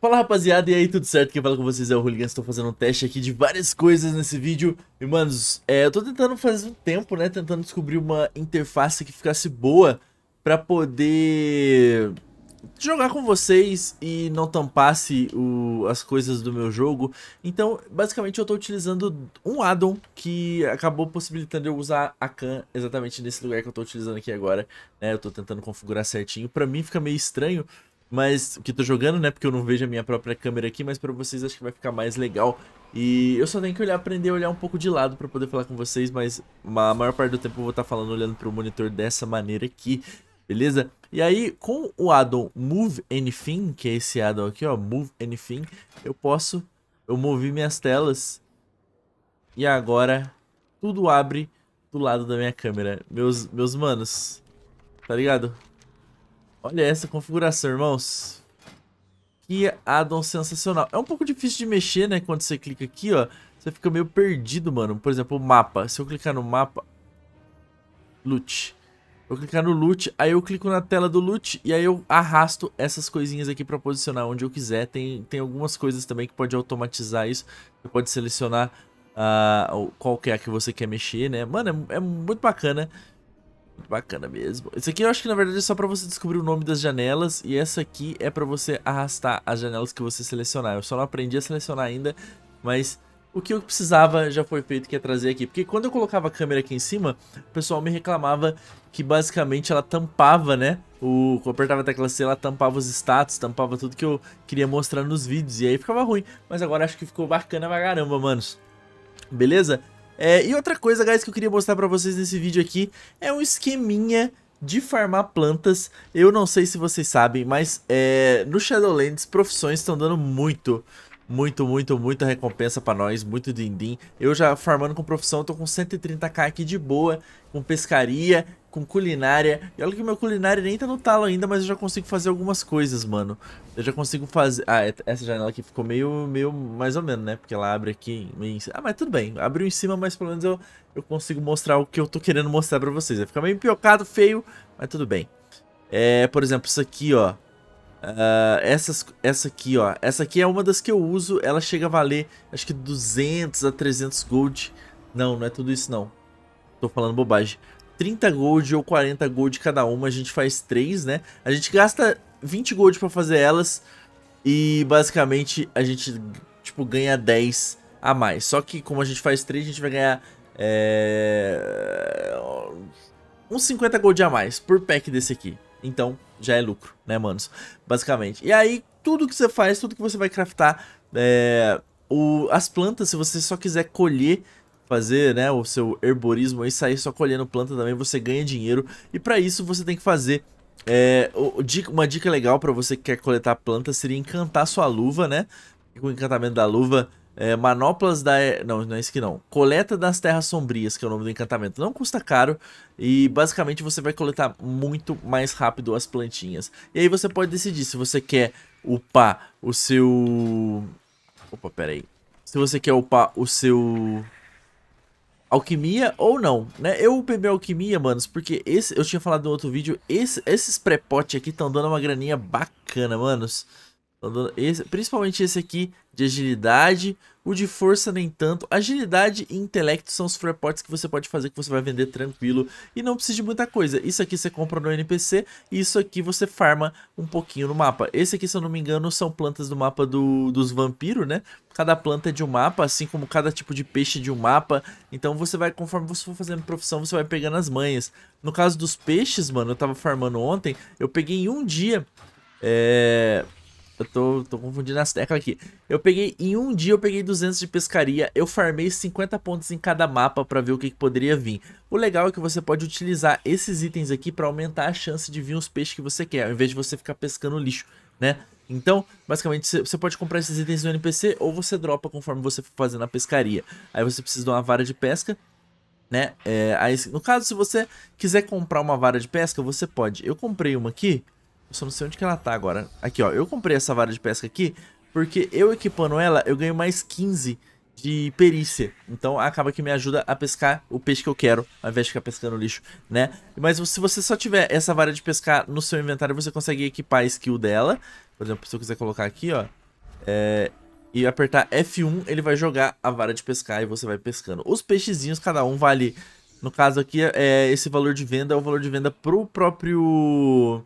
Fala rapaziada, e aí tudo certo? Quem fala com vocês é o Hooligans, estou fazendo um teste aqui de várias coisas nesse vídeo E manos, é, eu estou tentando fazer um tempo, né, tentando descobrir uma interface que ficasse boa para poder jogar com vocês e não tampasse o, as coisas do meu jogo Então, basicamente eu estou utilizando um addon que acabou possibilitando eu usar a can exatamente nesse lugar que eu estou utilizando aqui agora né? Eu estou tentando configurar certinho, para mim fica meio estranho mas que tô jogando, né? Porque eu não vejo a minha própria câmera aqui, mas para vocês acho que vai ficar mais legal. E eu só tenho que olhar, aprender a olhar um pouco de lado para poder falar com vocês, mas a maior parte do tempo eu vou estar tá falando olhando pro monitor dessa maneira aqui, beleza? E aí, com o addon Move Anything, que é esse addon aqui, ó, Move Anything, eu posso, eu movi minhas telas e agora tudo abre do lado da minha câmera. Meus, meus manos, tá ligado? Olha essa configuração, irmãos. Que addon sensacional. É um pouco difícil de mexer, né? Quando você clica aqui, ó. Você fica meio perdido, mano. Por exemplo, o mapa. Se eu clicar no mapa... Loot. Eu clicar no loot, aí eu clico na tela do loot e aí eu arrasto essas coisinhas aqui para posicionar onde eu quiser. Tem, tem algumas coisas também que pode automatizar isso. Você pode selecionar uh, qual que é a que você quer mexer, né? Mano, é, é muito bacana. Muito bacana mesmo. Isso aqui eu acho que na verdade é só pra você descobrir o nome das janelas. E essa aqui é pra você arrastar as janelas que você selecionar. Eu só não aprendi a selecionar ainda, mas... O que eu precisava já foi feito, que é trazer aqui. Porque quando eu colocava a câmera aqui em cima, o pessoal me reclamava que basicamente ela tampava, né? O, eu apertava a tecla C, ela tampava os status, tampava tudo que eu queria mostrar nos vídeos. E aí ficava ruim. Mas agora acho que ficou bacana pra caramba, manos. Beleza? É, e outra coisa, guys, que eu queria mostrar pra vocês nesse vídeo aqui é um esqueminha de farmar plantas. Eu não sei se vocês sabem, mas é, no Shadowlands profissões estão dando muito muito, muito, muita recompensa pra nós, muito din-din. Eu já farmando com profissão, tô com 130k aqui de boa, com pescaria, com culinária. E olha que meu culinária nem tá no talo ainda, mas eu já consigo fazer algumas coisas, mano. Eu já consigo fazer... Ah, é, essa janela aqui ficou meio, meio mais ou menos, né? Porque ela abre aqui em... Ah, mas tudo bem. Abriu em cima, mas pelo menos eu, eu consigo mostrar o que eu tô querendo mostrar pra vocês. Vai ficar meio piocado, feio, mas tudo bem. É, por exemplo, isso aqui, ó. Ah, essas, essa aqui, ó. Essa aqui é uma das que eu uso. Ela chega a valer, acho que 200 a 300 gold. Não, não é tudo isso, não. Tô falando bobagem. 30 gold ou 40 gold cada uma. A gente faz três, né? A gente gasta 20 gold pra fazer elas. E, basicamente, a gente, tipo, ganha 10 a mais. Só que, como a gente faz três, a gente vai ganhar... É... Uns 50 gold a mais por pack desse aqui. Então, já é lucro, né, manos? Basicamente. E aí, tudo que você faz, tudo que você vai craftar, é, o, as plantas, se você só quiser colher, fazer né, o seu herborismo e sair só colhendo planta também, você ganha dinheiro. E para isso, você tem que fazer é, uma dica legal para você que quer coletar plantas seria encantar sua luva, né? Com o encantamento da luva, é, manoplas da. Não, não é isso que não. Coleta das Terras Sombrias, que é o nome do encantamento. Não custa caro e basicamente você vai coletar muito mais rápido as plantinhas. E aí você pode decidir se você quer upar o seu. Opa, pera aí. Se você quer upar o seu. Alquimia ou não, né? Eu upei minha alquimia, manos, porque esse, eu tinha falado no outro vídeo, esse, esses pré potes aqui estão dando uma graninha bacana, manos. Esse, principalmente esse aqui de agilidade, o de força nem tanto. Agilidade e intelecto são os freeports que você pode fazer que você vai vender tranquilo e não precisa de muita coisa. Isso aqui você compra no NPC e isso aqui você farma um pouquinho no mapa. Esse aqui, se eu não me engano, são plantas do mapa do, dos vampiros, né? Cada planta é de um mapa, assim como cada tipo de peixe de um mapa. Então você vai, conforme você for fazendo profissão, você vai pegando as manhas. No caso dos peixes, mano, eu tava farmando ontem, eu peguei em um dia... É, eu tô, tô confundindo as teclas aqui. Eu peguei, em um dia eu peguei 200 de pescaria, eu farmei 50 pontos em cada mapa pra ver o que, que poderia vir. O legal é que você pode utilizar esses itens aqui pra aumentar a chance de vir os peixes que você quer, ao invés de você ficar pescando lixo, né? Então, basicamente, você pode comprar esses itens no NPC ou você dropa conforme você for fazendo a pescaria. Aí você precisa de uma vara de pesca, né? É, aí, no caso, se você quiser comprar uma vara de pesca, você pode. Eu comprei uma aqui, eu só não sei onde que ela tá agora. Aqui, ó. Eu comprei essa vara de pesca aqui porque eu equipando ela, eu ganho mais 15 de perícia. Então acaba que me ajuda a pescar o peixe que eu quero, ao invés de ficar pescando lixo, né? Mas se você só tiver essa vara de pescar no seu inventário, você consegue equipar a skill dela. Por exemplo, se eu quiser colocar aqui, ó, é, e apertar F1, ele vai jogar a vara de pescar e você vai pescando. Os peixezinhos, cada um vale... No caso aqui, é, esse valor de venda é o valor de venda pro próprio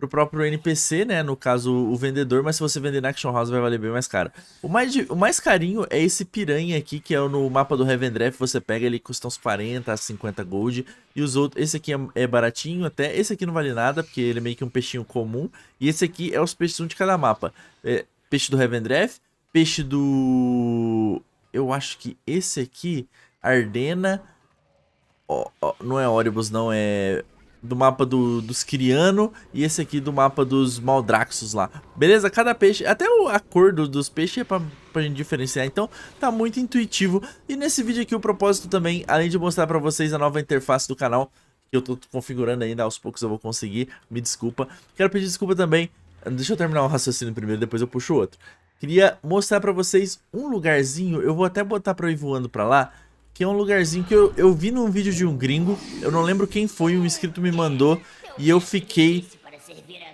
pro próprio NPC, né? No caso, o vendedor, mas se você vender na Action House vai valer bem mais caro. O mais, o mais carinho é esse piranha aqui, que é no mapa do Heaven você pega, ele custa uns 40 a 50 gold, e os outros, esse aqui é, é, baratinho até, esse aqui não vale nada, porque ele é meio que um peixinho comum, e esse aqui é os peixes um de cada mapa. É, peixe do Heaven peixe do... eu acho que esse aqui, Ardena... Oh, oh, não é Oribus, não, é do mapa do, dos Kiriano e esse aqui do mapa dos Maldraxos lá. Beleza? Cada peixe, até o, a cor do, dos peixes é pra, pra gente diferenciar, então tá muito intuitivo. E nesse vídeo aqui o propósito também, além de mostrar pra vocês a nova interface do canal, que eu tô configurando ainda, aos poucos eu vou conseguir, me desculpa. Quero pedir desculpa também, deixa eu terminar o raciocínio primeiro, depois eu puxo outro. Queria mostrar pra vocês um lugarzinho, eu vou até botar pra eu ir voando pra lá, que é um lugarzinho que eu, eu vi num vídeo de um gringo, eu não lembro quem foi, um inscrito me mandou, e eu fiquei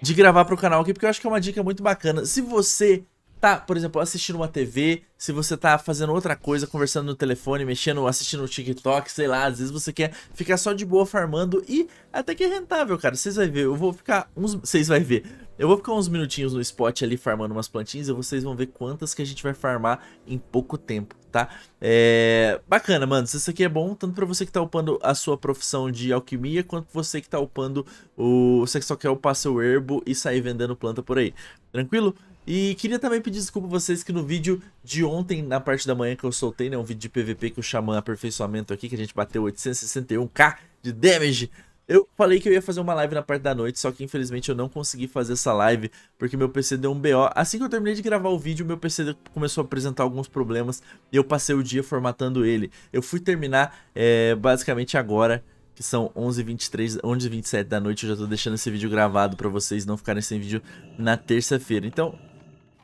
de gravar para o canal aqui, porque eu acho que é uma dica muito bacana. Se você tá, por exemplo, assistindo uma TV, se você tá fazendo outra coisa, conversando no telefone, mexendo, assistindo o TikTok, sei lá, às vezes você quer ficar só de boa farmando e até que é rentável, cara. Vocês vai ver, eu vou ficar uns, vocês vai ver. Eu vou ficar uns minutinhos no spot ali farmando umas plantinhas e vocês vão ver quantas que a gente vai farmar em pouco tempo, tá? É... Bacana, mano. Isso aqui é bom tanto pra você que tá upando a sua profissão de alquimia, quanto você que tá upando o... Você que só quer upar seu herbo e sair vendendo planta por aí. Tranquilo? E queria também pedir desculpa a vocês que no vídeo de ontem, na parte da manhã que eu soltei, né, um vídeo de PVP que o Xamã aperfeiçoamento aqui, que a gente bateu 861k de damage, eu falei que eu ia fazer uma live na parte da noite, só que infelizmente eu não consegui fazer essa live, porque meu PC deu um BO. Assim que eu terminei de gravar o vídeo, meu PC começou a apresentar alguns problemas e eu passei o dia formatando ele. Eu fui terminar é, basicamente agora, que são 11h23, 11h27 da noite, eu já tô deixando esse vídeo gravado pra vocês não ficarem sem vídeo na terça-feira. Então,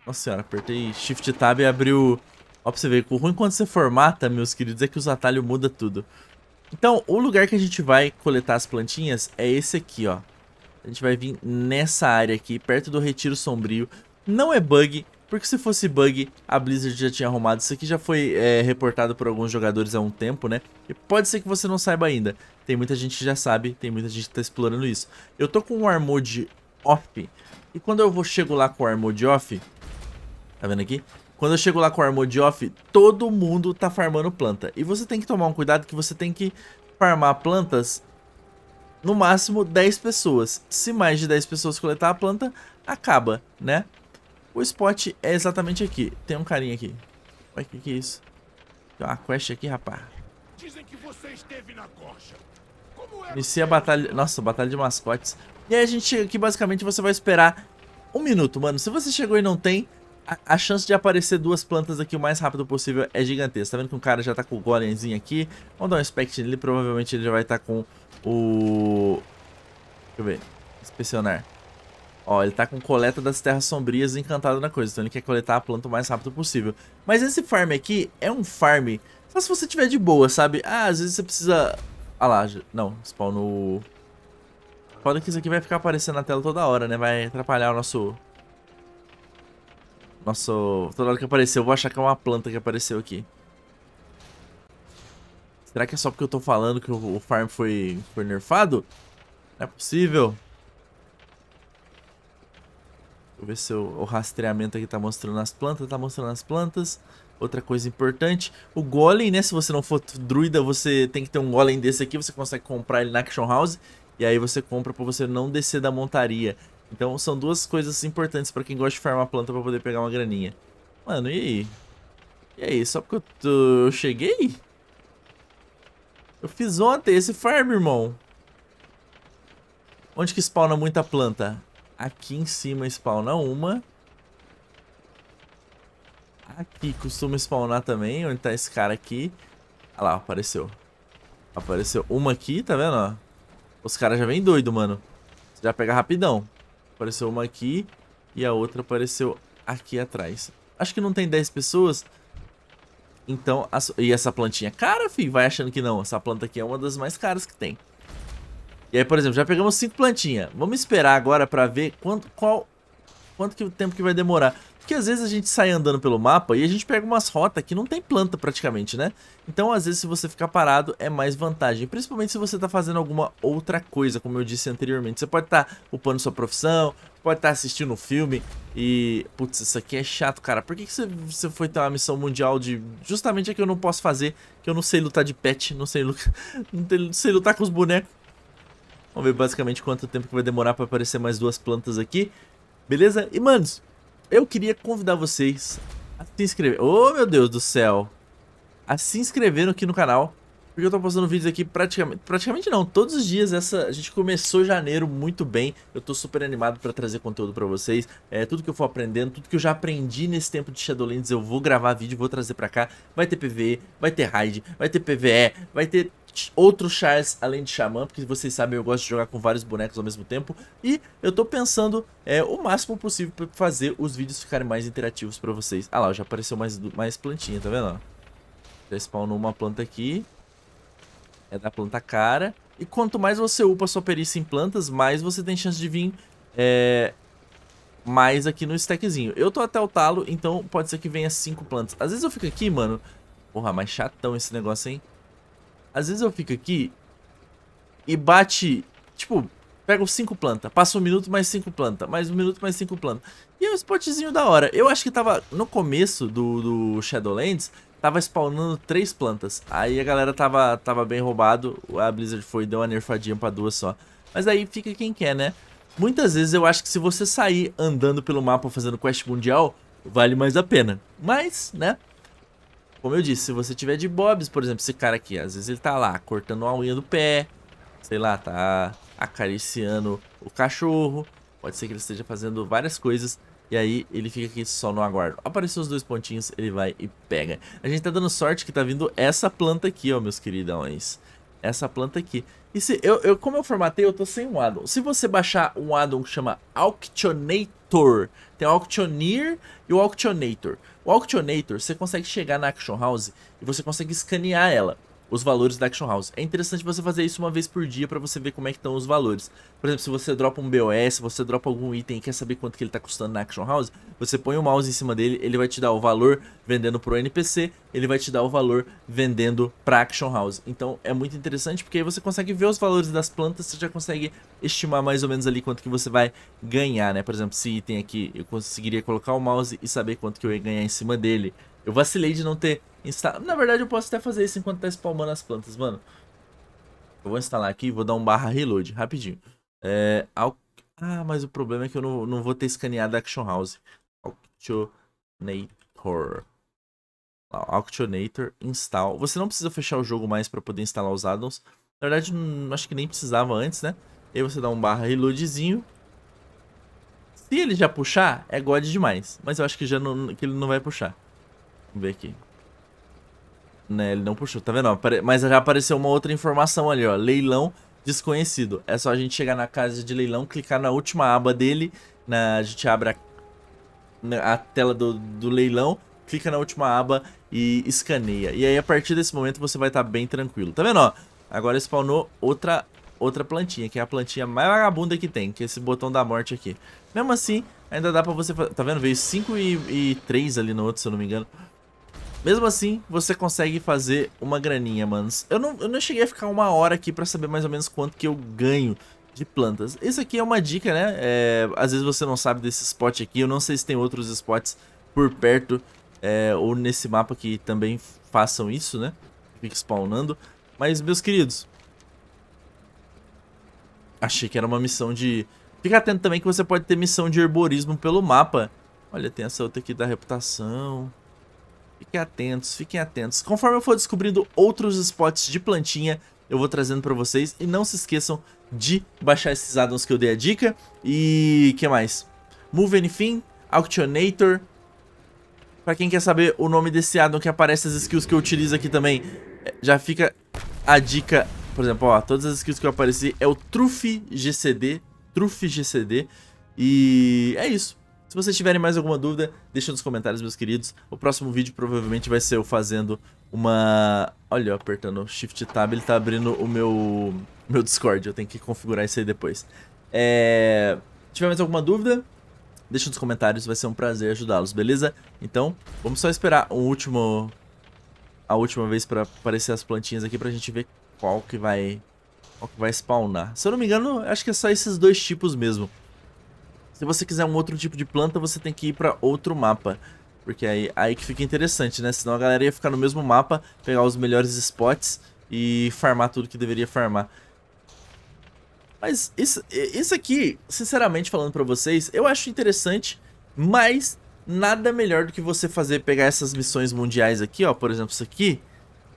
nossa senhora, apertei Shift Tab e abriu... Ó pra você ver, o ruim quando você formata, meus queridos, é que os atalhos mudam tudo. Então, o lugar que a gente vai coletar as plantinhas é esse aqui, ó. A gente vai vir nessa área aqui, perto do Retiro Sombrio. Não é bug, porque se fosse bug, a Blizzard já tinha arrumado. Isso aqui já foi é, reportado por alguns jogadores há um tempo, né? E pode ser que você não saiba ainda. Tem muita gente que já sabe, tem muita gente que tá explorando isso. Eu tô com o Armode off, e quando eu vou chego lá com o Armode off, Tá vendo aqui? Quando eu chego lá com o Armored Off, todo mundo tá farmando planta. E você tem que tomar um cuidado que você tem que farmar plantas no máximo 10 pessoas. Se mais de 10 pessoas coletar a planta, acaba, né? O spot é exatamente aqui. Tem um carinha aqui. Olha o que, que é isso. Tem uma quest aqui, rapaz. Dizem que você esteve na coxa. É Inicia a batalha... Nossa, batalha de mascotes. E aí a gente... chega Aqui basicamente você vai esperar um minuto, mano. Se você chegou e não tem, a, chance de aparecer duas plantas aqui o mais rápido possível é gigantesca. Tá vendo que um cara já tá com o golemzinho aqui? Vamos dar um inspect nele, provavelmente ele já vai estar tá com o... Deixa eu ver. Inspecionar. Ó, ele tá com coleta das terras sombrias encantado na coisa, então ele quer coletar a planta o mais rápido possível. Mas esse farm aqui é um farm, só se você tiver de boa, sabe? Ah, às vezes você precisa... Ah lá, não, spawn no... Foda que isso aqui vai ficar aparecendo na tela toda hora, né? Vai atrapalhar o nosso nossa, toda hora que apareceu, eu vou achar que é uma planta que apareceu aqui. Será que é só porque eu tô falando que o farm foi, foi nerfado? Não é possível. Deixa eu ver se o rastreamento aqui tá mostrando as plantas. Tá mostrando as plantas. Outra coisa importante, o golem, né? Se você não for druida, você tem que ter um golem desse aqui. Você consegue comprar ele na Action House. E aí você compra pra você não descer da montaria. Então são duas coisas importantes pra quem gosta de farmar planta pra poder pegar uma graninha. Mano, e aí? E aí, só porque eu, tô... eu cheguei? Eu fiz ontem esse farm, irmão. Onde que spawna muita planta? Aqui em cima spawna uma. Aqui costuma spawnar também, onde tá esse cara aqui. Ah lá, apareceu. Apareceu uma aqui, tá vendo? Ó? Os caras já vem doido, mano. Você já pega rapidão. Apareceu uma aqui e a outra apareceu aqui atrás. Acho que não tem 10 pessoas. Então, a... e essa plantinha é cara, fi, vai achando que não. Essa planta aqui é uma das mais caras que tem. E aí, por exemplo, já pegamos 5 plantinhas. Vamos esperar agora pra ver quanto, qual, quanto que, tempo que vai demorar. Porque às vezes a gente sai andando pelo mapa e a gente pega umas rotas que não tem planta praticamente, né? Então às vezes se você ficar parado é mais vantagem, principalmente se você está fazendo alguma outra coisa, como eu disse anteriormente. Você pode estar tá upando sua profissão, pode estar tá assistindo um filme e... Putz, isso aqui é chato, cara. Por que, que você, você foi ter uma missão mundial de... Justamente é que eu não posso fazer, que eu não sei lutar de pet, não sei, lutar, não sei lutar com os bonecos. Vamos ver basicamente quanto tempo que vai demorar para aparecer mais duas plantas aqui. Beleza? E, manos, eu queria convidar vocês a se inscrever. Oh, meu Deus do céu! A se inscrever aqui no canal porque eu tô postando vídeos aqui praticamente. Praticamente não, todos os dias. Essa, a gente começou janeiro muito bem. Eu tô super animado para trazer conteúdo para vocês. É, tudo que eu for aprendendo, tudo que eu já aprendi nesse tempo de Shadowlands, eu vou gravar vídeo, vou trazer para cá. Vai ter PVE, vai ter raid, vai ter PVE, vai ter outros chars além de Xamã, porque vocês sabem eu gosto de jogar com vários bonecos ao mesmo tempo. E eu tô pensando é, o máximo possível para fazer os vídeos ficarem mais interativos para vocês. Ah lá, já apareceu mais, mais plantinha, tá vendo? Já spawnou uma planta aqui é da planta cara. E quanto mais você upa sua perícia em plantas, mais você tem chance de vir é, mais aqui no stackzinho. Eu tô até o talo, então pode ser que venha cinco plantas. Às vezes eu fico aqui, mano... Porra, mais chatão esse negócio, hein? Às vezes eu fico aqui e bate, tipo, Pego cinco plantas, passa um minuto mais cinco plantas, mais um minuto mais cinco plantas. E é um spotzinho da hora. Eu acho que tava no começo do, do Shadowlands, tava spawnando três plantas. Aí a galera tava, tava bem roubado, a Blizzard foi deu uma nerfadinha pra duas só. Mas aí fica quem quer, né? Muitas vezes eu acho que se você sair andando pelo mapa fazendo quest mundial, vale mais a pena. Mas, né? Como eu disse, se você tiver de bobs, por exemplo, esse cara aqui, às vezes ele tá lá cortando a unha do pé, sei lá, tá acariciando o cachorro. Pode ser que ele esteja fazendo várias coisas. E aí ele fica aqui só no aguardo. Apareceu os dois pontinhos, ele vai e pega. A gente tá dando sorte que tá vindo essa planta aqui, ó, meus queridões. Essa planta aqui. E se eu, eu como eu formatei, eu tô sem um addon. Se você baixar um addon que chama Auctionator, tem o Auctioneer e o Auctionator. O Auctionator, você consegue chegar na Action House e você consegue escanear ela os valores da Action House. É interessante você fazer isso uma vez por dia para você ver como é que estão os valores. Por exemplo, se você dropa um BOS, você dropa algum item e quer saber quanto que ele está custando na Action House, você põe o mouse em cima dele, ele vai te dar o valor vendendo para o NPC, ele vai te dar o valor vendendo para Action House. Então é muito interessante porque aí você consegue ver os valores das plantas, você já consegue estimar mais ou menos ali quanto que você vai ganhar, né? Por exemplo, esse item aqui, eu conseguiria colocar o mouse e saber quanto que eu ia ganhar em cima dele. Eu vacilei de não ter Instala... Na verdade, eu posso até fazer isso enquanto tá spawnando as plantas, mano. Eu vou instalar aqui e vou dar um barra reload, rapidinho. É... Ah, mas o problema é que eu não, não vou ter escaneado Action House. Auctionator. Auctionator install. Você não precisa fechar o jogo mais para poder instalar os addons. Na verdade, não, hum, acho que nem precisava antes, né? Aí você dá um barra reloadzinho. Se ele já puxar, é god demais. Mas eu acho que já não, que ele não vai puxar. Vamos ver aqui né? Ele não puxou, tá vendo? Mas já apareceu uma outra informação ali, ó. Leilão desconhecido. É só a gente chegar na casa de leilão, clicar na última aba dele. Na, né, a gente abre a, né, a tela do, do leilão, clica na última aba e escaneia. E aí, a partir desse momento, você vai estar tá bem tranquilo. Tá vendo, ó? Agora spawnou outra, outra plantinha, que é a plantinha mais vagabunda que tem, que é esse botão da morte aqui. Mesmo assim, ainda dá pra você... Tá vendo? Veio 5 e, e 3 ali no outro, se eu não me engano. Mesmo assim, você consegue fazer uma graninha, manos. Eu não, eu não cheguei a ficar uma hora aqui pra saber mais ou menos quanto que eu ganho de plantas. Isso aqui é uma dica, né? É, às vezes você não sabe desse spot aqui. Eu não sei se tem outros spots por perto é, ou nesse mapa que também façam isso, né? Fique spawnando. Mas, meus queridos... Achei que era uma missão de... Fica atento também que você pode ter missão de herborismo pelo mapa. Olha, tem essa outra aqui da reputação... Fiquem atentos, fiquem atentos. Conforme eu for descobrindo outros spots de plantinha, eu vou trazendo para vocês. E não se esqueçam de baixar esses addons que eu dei a dica. E que mais? Move Anything, Auctionator. Pra quem quer saber o nome desse addon que aparece as skills que eu utilizo aqui também, é, já fica a dica. Por exemplo, ó, todas as skills que eu apareci é o Truff GCD. Truff GCD. E é isso. Se vocês tiverem mais alguma dúvida, deixa nos comentários, meus queridos. O próximo vídeo provavelmente vai ser eu fazendo uma... Olha, eu apertando Shift Tab, ele tá abrindo o meu, meu Discord. Eu tenho que configurar isso aí depois. É... Se tiver mais alguma dúvida, deixa nos comentários. Vai ser um prazer ajudá-los, beleza? Então, vamos só esperar último... A última vez pra aparecer as plantinhas aqui pra gente ver qual que vai... Qual que vai spawnar. Se eu não me engano, acho que é só esses dois tipos mesmo. Se você quiser um outro tipo de planta, você tem que ir para outro mapa. Porque aí, aí que fica interessante, né? Senão a galera ia ficar no mesmo mapa, pegar os melhores spots e farmar tudo que deveria farmar. Mas isso, isso aqui, sinceramente falando pra vocês, eu acho interessante, mas nada melhor do que você fazer, pegar essas missões mundiais aqui, ó, por exemplo, isso aqui,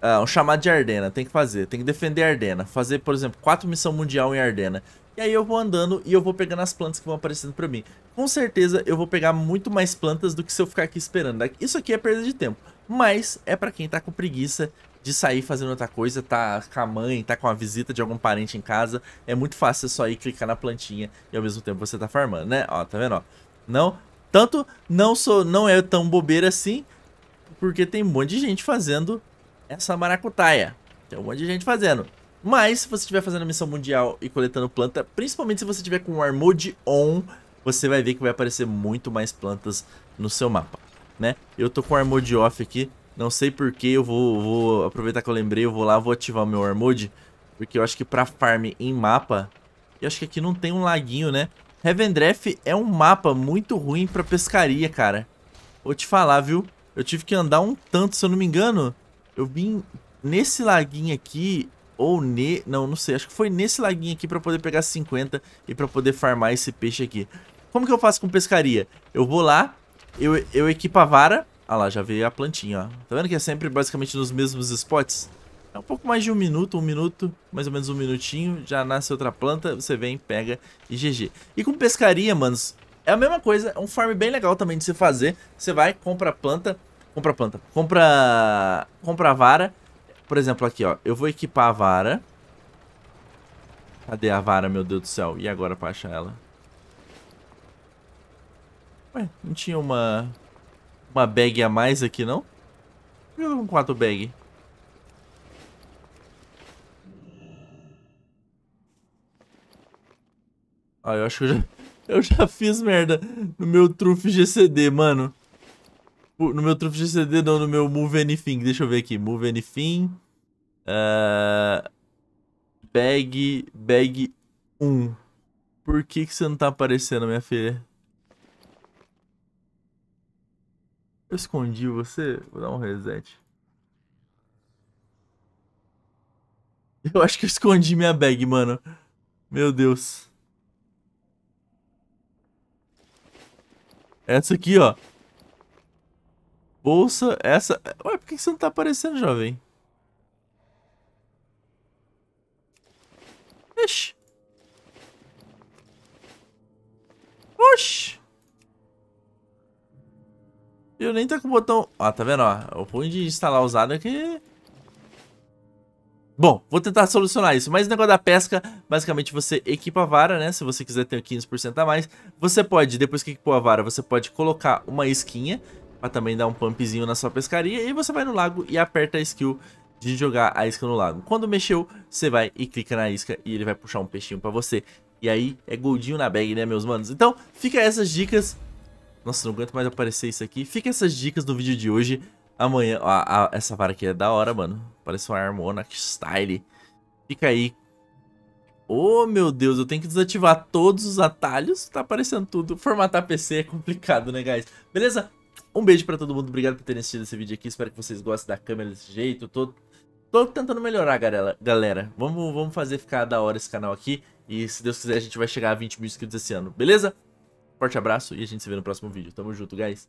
uh, um chamado de Ardena, tem que fazer, tem que defender Ardena, fazer, por exemplo, quatro missão mundial em Ardena. E aí eu vou andando e eu vou pegando as plantas que vão aparecendo pra mim. Com certeza eu vou pegar muito mais plantas do que se eu ficar aqui esperando. Isso aqui é perda de tempo, mas é pra quem tá com preguiça de sair fazendo outra coisa, tá com a mãe, tá com a visita de algum parente em casa. É muito fácil só ir clicar na plantinha e ao mesmo tempo você tá farmando, né? Ó, tá vendo? Ó, não, tanto não sou, não é tão bobeira assim, porque tem um monte de gente fazendo essa maracutaia. Tem um monte de gente fazendo. Mas se você estiver fazendo a missão mundial e coletando planta, principalmente se você estiver com o Armode on, você vai ver que vai aparecer muito mais plantas no seu mapa, né? Eu tô com o Armode off aqui, não sei porquê, eu vou, vou, aproveitar que eu lembrei, eu vou lá, vou ativar o meu Armode, porque eu acho que pra farm em mapa, eu acho que aqui não tem um laguinho, né? Revendreth é um mapa muito ruim pra pescaria, cara. Vou te falar, viu? Eu tive que andar um tanto, se eu não me engano. Eu vim nesse laguinho aqui ou ne... Não, não sei. Acho que foi nesse laguinho aqui pra poder pegar 50 e pra poder farmar esse peixe aqui. Como que eu faço com pescaria? Eu vou lá, eu, eu equipo a vara. Ah lá, já veio a plantinha, ó. Tá vendo que é sempre basicamente nos mesmos spots? É um pouco mais de um minuto, um minuto, mais ou menos um minutinho. Já nasce outra planta, você vem, pega e GG. E com pescaria, manos, é a mesma coisa. É um farm bem legal também de se fazer. Você vai, compra a planta... Compra a planta. Compra... Compra a vara por exemplo, aqui, ó. Eu vou equipar a vara. Cadê a vara, meu Deus do céu? E agora pra achar ela? Ué, não tinha uma... Uma bag a mais aqui, não? Por que eu tô com quatro bag? Ah, eu acho que eu já, eu já fiz merda no meu trufe GCD, mano. Tipo, no meu trufo de não, no meu Move Anything. Deixa eu ver aqui. Move Anything. Uh, bag. Bag 1. Por que, que você não tá aparecendo, minha filha? Eu escondi você? Vou dar um reset. Eu acho que eu escondi minha bag, mano. Meu Deus. Essa aqui, ó bolsa essa... Ué, por que você não tá aparecendo, jovem? Ixi. Oxi. Eu nem tá com o botão... Ó, tá vendo, ó? O ponto de instalar usado é que... Bom, vou tentar solucionar isso, mas o negócio da pesca, basicamente você equipa a vara, né, se você quiser ter 15% a mais, você pode, depois que equipou a vara, você pode colocar uma esquinha para também dar um pumpzinho na sua pescaria. E você vai no lago e aperta a skill de jogar a isca no lago. Quando mexeu, você vai e clica na isca e ele vai puxar um peixinho para você. E aí é goldinho na bag, né, meus manos? Então, fica essas dicas. Nossa, não aguento mais aparecer isso aqui. Fica essas dicas do vídeo de hoje. Amanhã, a, essa vara aqui é da hora, mano. Parece uma Armona Style. Fica aí. Oh, meu Deus, eu tenho que desativar todos os atalhos. Tá aparecendo tudo. Formatar PC é complicado, né, guys? Beleza? Um beijo para todo mundo, obrigado por terem assistido esse vídeo aqui. Espero que vocês gostem da câmera desse jeito. Tô, tô tentando melhorar, galera. galera. Vamos, vamos fazer ficar da hora esse canal aqui. E se Deus quiser, a gente vai chegar a 20 mil inscritos esse ano, beleza? Forte abraço e a gente se vê no próximo vídeo. Tamo junto, guys.